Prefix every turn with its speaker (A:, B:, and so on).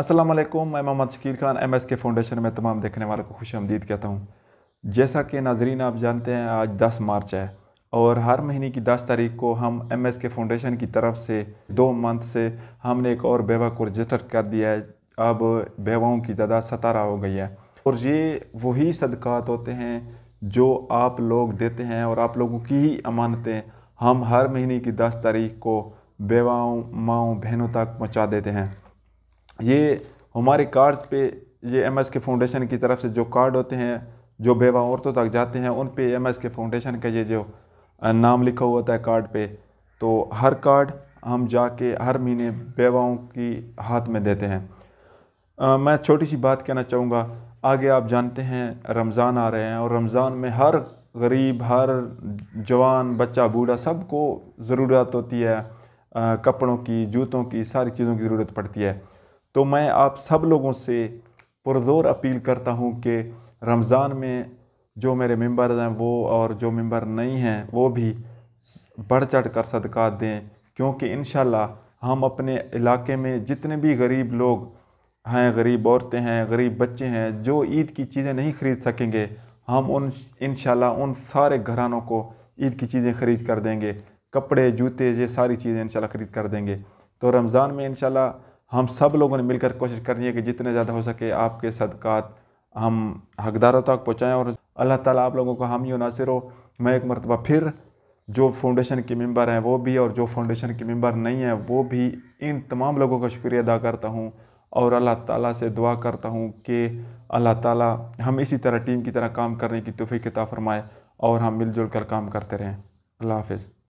A: अस्सलाम वालेकुम मैं Mohammad Shakir Khan M S K foundation में तमाम देखने वालों को खुश आमदीद कहता हूँ जैसा कि नाजरीन आप जानते हैं आज 10 मार्च है और हर महीने की 10 तारीख को हम एम एस के फाउंडेशन की तरफ से दो मंथ से हमने एक और बेवा को रजिस्टर कर दिया है अब बेवाओं की ज़्यादा सतारा हो गई है और ये वही सदक़ात होते हैं जो आप लोग देते हैं और आप लोगों की ही अमानतें हम हर महीने की दस तारीख को बेवाओं माओ बहनों तक पहुँचा देते हैं ये हमारे कार्ड्स पे ये एम के फाउंडेशन की तरफ से जो कार्ड होते हैं जो बेवा औरतों तक जाते हैं उन पे एम के फाउंडेशन का ये जो नाम लिखा हुआ होता है कार्ड पे तो हर कार्ड हम जाके हर महीने बेवाओं की हाथ में देते हैं आ, मैं छोटी सी बात कहना चाहूँगा आगे आप जानते हैं रमज़ान आ रहे हैं और रमज़ान में हर गरीब हर जवान बच्चा बूढ़ा सबको ज़रूरत होती है आ, कपड़ों की जूतों की सारी चीज़ों की ज़रूरत पड़ती है तो मैं आप सब लोगों से पुरजोर अपील करता हूँ कि रमज़ान में जो मेरे मेंबर्स हैं वो और जो मेंबर नहीं हैं वो भी बढ़ चढ़ कर सदका दें क्योंकि इन हम अपने इलाके में जितने भी गरीब लोग हैं गरीब औरतें हैं गरीब बच्चे हैं जो ईद की चीज़ें नहीं ख़रीद सकेंगे हम उन इन उन सारे घरानों को ईद की चीज़ें ख़रीद कर देंगे कपड़े जूते ये सारी चीज़ें इन खरीद कर देंगे तो रमज़ान में इन हम सब लोगों ने मिलकर कोशिश करनी है कि जितने ज़्यादा हो सके आपके सदक़ात हम हकदारों तक पहुँचाएँ और अल्लाह ताला आप लोगों को हम ही नासिर हो मैं एक मरतबा फिर जो फाउंडेशन के मेंबर हैं वो भी और जो फाउंडेशन के मेंबर नहीं हैं वो भी इन तमाम लोगों का शुक्रिया अदा करता हूँ और अल्लाह ताला से दुआ करता हूँ कि अल्लाह ताला हम इसी तरह टीम की तरह काम करने की तोफ़ी किता फरमाए और हम मिलजुल कर काम करते रहें अल्लाह हाफिज़